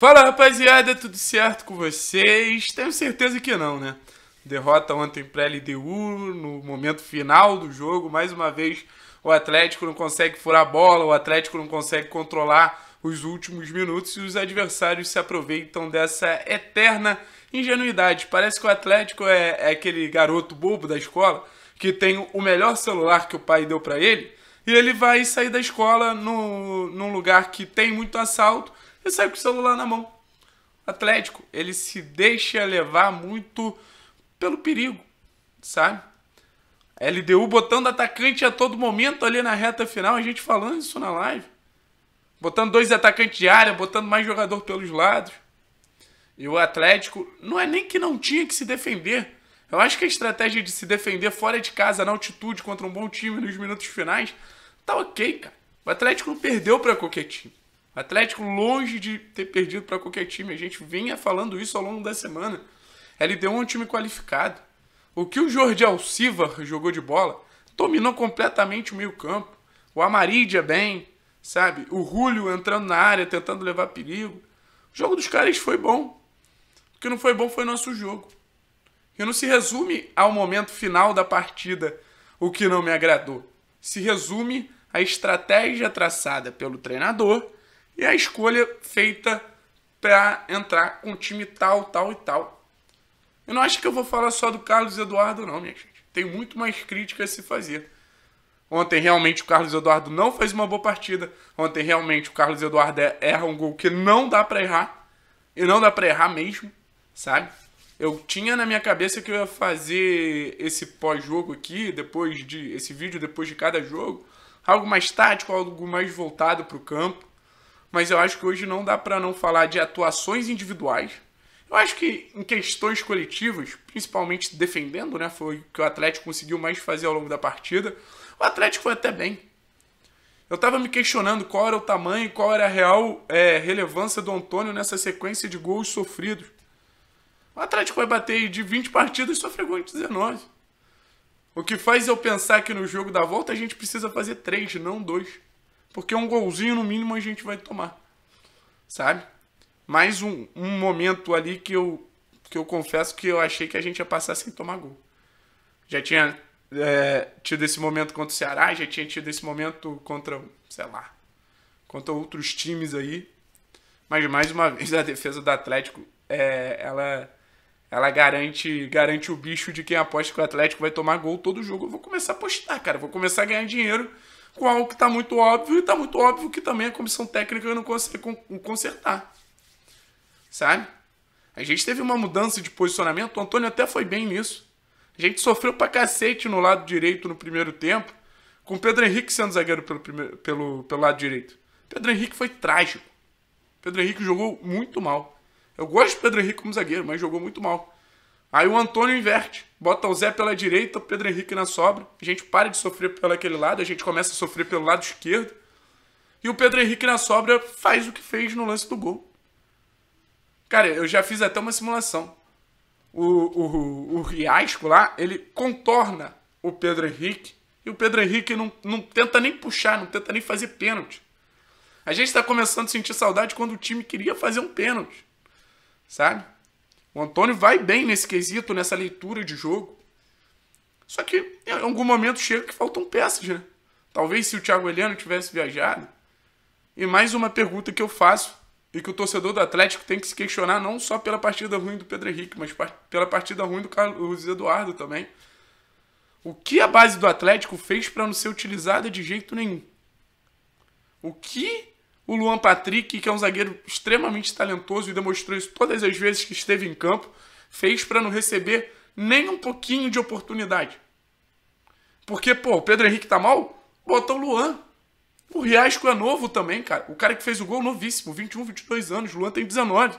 Fala rapaziada, tudo certo com vocês? Tenho certeza que não, né? Derrota ontem para LDU no momento final do jogo. Mais uma vez, o Atlético não consegue furar a bola, o Atlético não consegue controlar os últimos minutos e os adversários se aproveitam dessa eterna ingenuidade. Parece que o Atlético é, é aquele garoto bobo da escola que tem o melhor celular que o pai deu para ele e ele vai sair da escola no, num lugar que tem muito assalto ele sai com o celular na mão. O Atlético, ele se deixa levar muito pelo perigo, sabe? A LDU botando atacante a todo momento ali na reta final, a gente falando isso na live. Botando dois atacantes de área, botando mais jogador pelos lados. E o Atlético não é nem que não tinha que se defender. Eu acho que a estratégia de se defender fora de casa, na altitude, contra um bom time nos minutos finais, tá ok, cara. O Atlético não perdeu para qualquer time. Atlético longe de ter perdido para qualquer time. A gente vinha falando isso ao longo da semana. Ele deu é um time qualificado. O que o Jordi Alcivar jogou de bola dominou completamente o meio-campo. O Amarídia é bem, sabe? O Julio entrando na área, tentando levar perigo. O jogo dos caras foi bom. O que não foi bom foi nosso jogo. E não se resume ao momento final da partida o que não me agradou. Se resume à estratégia traçada pelo treinador e a escolha feita para entrar com o time tal, tal e tal. Eu não acho que eu vou falar só do Carlos Eduardo, não, minha gente. Tem muito mais crítica a se fazer. Ontem realmente o Carlos Eduardo não fez uma boa partida. Ontem realmente o Carlos Eduardo é, erra um gol que não dá para errar. E não dá para errar mesmo, sabe? Eu tinha na minha cabeça que eu ia fazer esse pós-jogo aqui, depois de esse vídeo depois de cada jogo, algo mais tático, algo mais voltado para o campo mas eu acho que hoje não dá para não falar de atuações individuais. Eu acho que em questões coletivas, principalmente defendendo, né, foi o que o Atlético conseguiu mais fazer ao longo da partida. O Atlético foi até bem. Eu estava me questionando qual era o tamanho, qual era a real é, relevância do Antônio nessa sequência de gols sofridos. O Atlético vai bater de 20 partidas e sofreu gol em 19. O que faz eu pensar que no jogo da volta a gente precisa fazer 3, não 2. Porque um golzinho no mínimo a gente vai tomar. Sabe? Mais um, um momento ali que eu, que eu confesso que eu achei que a gente ia passar sem tomar gol. Já tinha é, tido esse momento contra o Ceará, já tinha tido esse momento contra, sei lá, contra outros times aí. Mas mais uma vez a defesa do Atlético, é, ela ela garante garante o bicho de quem aposta que o Atlético vai tomar gol todo jogo. Eu vou começar a apostar, cara. vou começar a ganhar dinheiro com algo que está muito óbvio e está muito óbvio que também a comissão técnica não consegue consertar. Sabe? A gente teve uma mudança de posicionamento, o Antônio até foi bem nisso. A gente sofreu pra cacete no lado direito no primeiro tempo, com o Pedro Henrique sendo zagueiro pelo, primeiro, pelo, pelo lado direito. Pedro Henrique foi trágico. Pedro Henrique jogou muito mal. Eu gosto de Pedro Henrique como zagueiro, mas jogou muito mal. Aí o Antônio inverte. Bota o Zé pela direita, o Pedro Henrique na sobra. A gente para de sofrer pelo aquele lado, a gente começa a sofrer pelo lado esquerdo. E o Pedro Henrique na sobra faz o que fez no lance do gol. Cara, eu já fiz até uma simulação. O, o, o Riasco lá, ele contorna o Pedro Henrique. E o Pedro Henrique não, não tenta nem puxar, não tenta nem fazer pênalti. A gente está começando a sentir saudade quando o time queria fazer um pênalti. Sabe? O Antônio vai bem nesse quesito, nessa leitura de jogo. Só que em algum momento chega que faltam peças, né? Talvez se o Thiago Heleno tivesse viajado. E mais uma pergunta que eu faço e que o torcedor do Atlético tem que se questionar não só pela partida ruim do Pedro Henrique, mas pela partida ruim do Carlos Eduardo também. O que a base do Atlético fez para não ser utilizada de jeito nenhum? O que o Luan Patrick, que é um zagueiro extremamente talentoso e demonstrou isso todas as vezes que esteve em campo, fez para não receber nem um pouquinho de oportunidade. Porque, pô, o Pedro Henrique tá mal? Bota o Luan. O Riasco é novo também, cara. O cara que fez o gol novíssimo, 21, 22 anos, o Luan tem 19.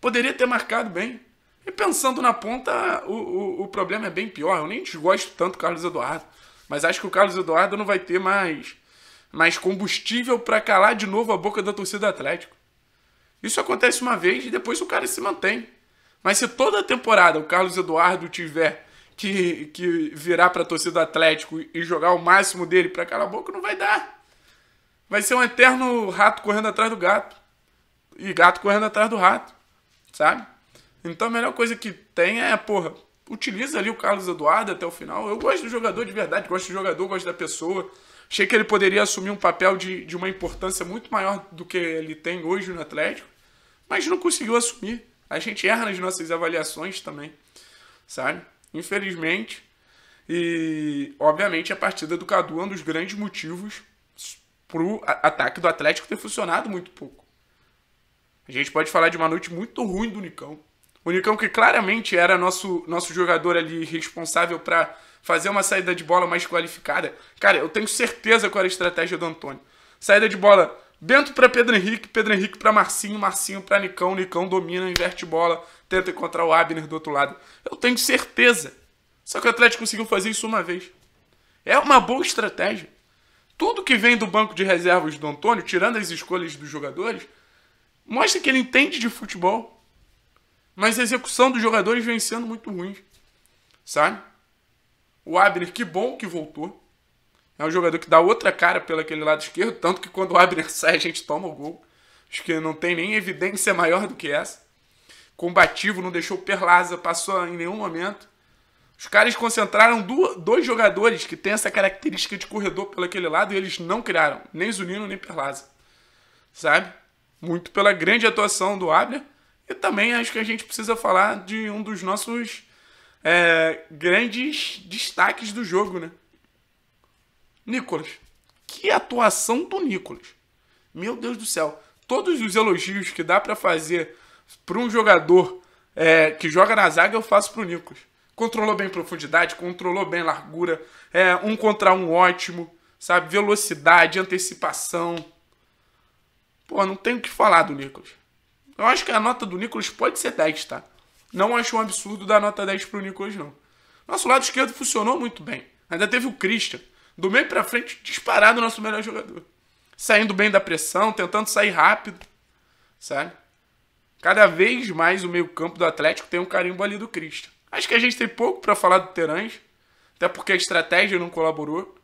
Poderia ter marcado bem. E pensando na ponta, o, o, o problema é bem pior. Eu nem desgosto tanto do Carlos Eduardo. Mas acho que o Carlos Eduardo não vai ter mais mas combustível para calar de novo a boca da torcida do Atlético. Isso acontece uma vez e depois o cara se mantém. Mas se toda temporada o Carlos Eduardo tiver que, que virar para a torcida do Atlético e jogar o máximo dele para calar a boca, não vai dar. Vai ser um eterno rato correndo atrás do gato. E gato correndo atrás do rato. Sabe? Então a melhor coisa que tem é, porra, utiliza ali o Carlos Eduardo até o final. Eu gosto do jogador de verdade, gosto do jogador, gosto da pessoa. Achei que ele poderia assumir um papel de, de uma importância muito maior do que ele tem hoje no Atlético, mas não conseguiu assumir. A gente erra nas nossas avaliações também, sabe? Infelizmente. E, obviamente, a partida do Cadu é um dos grandes motivos pro ataque do Atlético ter funcionado muito pouco. A gente pode falar de uma noite muito ruim do Nicão. O Nicão, que claramente era nosso, nosso jogador ali responsável para fazer uma saída de bola mais qualificada. Cara, eu tenho certeza qual era a estratégia do Antônio. Saída de bola Bento para Pedro Henrique, Pedro Henrique para Marcinho, Marcinho para Nicão, Nicão domina, inverte bola, tenta encontrar o Abner do outro lado. Eu tenho certeza. Só que o Atlético conseguiu fazer isso uma vez. É uma boa estratégia. Tudo que vem do banco de reservas do Antônio, tirando as escolhas dos jogadores, mostra que ele entende de futebol. Mas a execução dos jogadores vem sendo muito ruim. Sabe? O Abner, que bom que voltou. É um jogador que dá outra cara pelo aquele lado esquerdo, tanto que quando o Abner sai a gente toma o gol. Acho que não tem nem evidência maior do que essa. Combativo, não deixou Perlaza, passou em nenhum momento. Os caras concentraram dois jogadores que têm essa característica de corredor pelo aquele lado e eles não criaram, nem Zunino nem Perlaza. Sabe? Muito pela grande atuação do Abner. E também acho que a gente precisa falar de um dos nossos é, grandes destaques do jogo, né? Nicolas. Que atuação do Nicolas. Meu Deus do céu. Todos os elogios que dá para fazer para um jogador é, que joga na zaga, eu faço pro Nicolas. Controlou bem profundidade, controlou bem largura. É, um contra um ótimo. Sabe? Velocidade, antecipação. Pô, não tenho o que falar do Nicolas. Eu acho que a nota do Nicolas pode ser 10, tá? Não acho um absurdo dar nota 10 pro Nicolas, não. Nosso lado esquerdo funcionou muito bem. Ainda teve o Christian. Do meio pra frente, disparado o nosso melhor jogador. Saindo bem da pressão, tentando sair rápido. Sabe? Cada vez mais o meio-campo do Atlético tem um carimbo ali do Christian. Acho que a gente tem pouco para falar do Terãs. Até porque a estratégia não colaborou.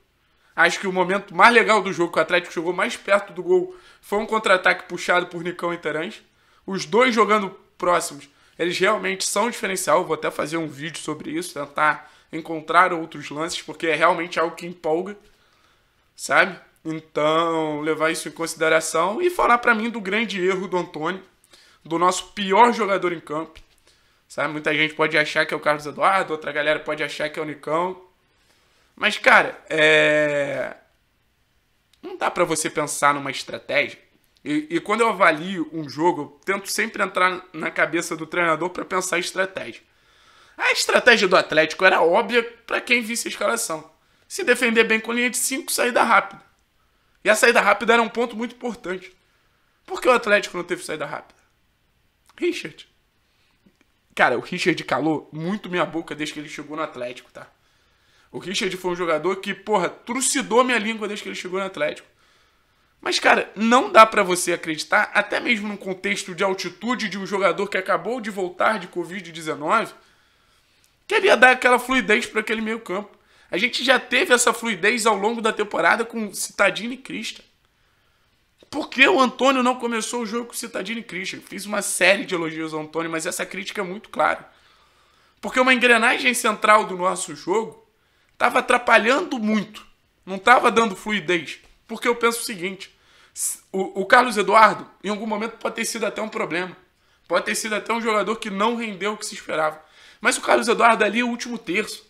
Acho que o momento mais legal do jogo, que o Atlético chegou mais perto do gol, foi um contra-ataque puxado por Nicão e Terãs. Os dois jogando próximos eles realmente são diferencial. Eu vou até fazer um vídeo sobre isso, tentar encontrar outros lances, porque é realmente algo que empolga, sabe? Então, levar isso em consideração e falar para mim do grande erro do Antônio, do nosso pior jogador em campo. Sabe, muita gente pode achar que é o Carlos Eduardo, outra galera pode achar que é o Nicão. Mas, cara, é... não dá para você pensar numa estratégia e, e quando eu avalio um jogo, eu tento sempre entrar na cabeça do treinador para pensar estratégia. A estratégia do Atlético era óbvia para quem visse a escalação. Se defender bem com linha de 5, saída rápida. E a saída rápida era um ponto muito importante. Por que o Atlético não teve saída rápida? Richard. Cara, o Richard calou muito minha boca desde que ele chegou no Atlético, tá? O Richard foi um jogador que, porra, trucidou minha língua desde que ele chegou no Atlético. Mas, cara, não dá para você acreditar, até mesmo no contexto de altitude de um jogador que acabou de voltar de Covid-19, que ele ia dar aquela fluidez para aquele meio campo. A gente já teve essa fluidez ao longo da temporada com Citadini e Christian. Por que o Antônio não começou o jogo com Citadini e Christian? Fiz uma série de elogios ao Antônio, mas essa crítica é muito clara. Porque uma engrenagem central do nosso jogo estava atrapalhando muito. Não estava dando fluidez. Porque eu penso o seguinte: o, o Carlos Eduardo, em algum momento, pode ter sido até um problema. Pode ter sido até um jogador que não rendeu o que se esperava. Mas o Carlos Eduardo ali é o último terço,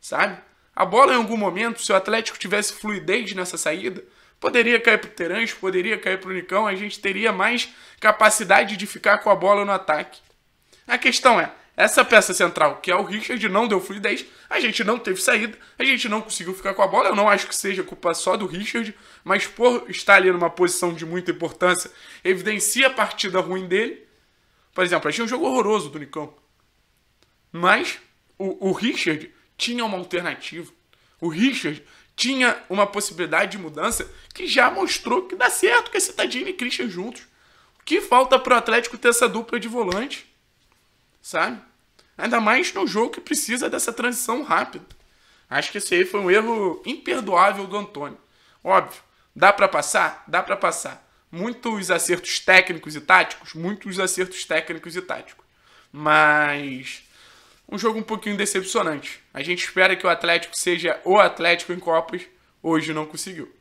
sabe? A bola, em algum momento, se o Atlético tivesse fluidez nessa saída, poderia cair para o poderia cair para o Nicão, a gente teria mais capacidade de ficar com a bola no ataque. A questão é, essa peça central, que é o Richard, não deu fluidez, a gente não teve saída, a gente não conseguiu ficar com a bola. Eu não acho que seja culpa só do Richard, mas por estar ali numa posição de muita importância, evidencia a partida ruim dele. Por exemplo, achei um jogo horroroso do Nicão. Mas o, o Richard tinha uma alternativa. O Richard tinha uma possibilidade de mudança que já mostrou que dá certo é com a Tadinho e Christian juntos. O que falta para o Atlético ter essa dupla de volante? Sabe? Ainda mais num jogo que precisa dessa transição rápida. Acho que esse aí foi um erro imperdoável do Antônio. Óbvio, dá para passar? Dá para passar. Muitos acertos técnicos e táticos? Muitos acertos técnicos e táticos. Mas um jogo um pouquinho decepcionante. A gente espera que o Atlético seja o Atlético em Copas. Hoje não conseguiu.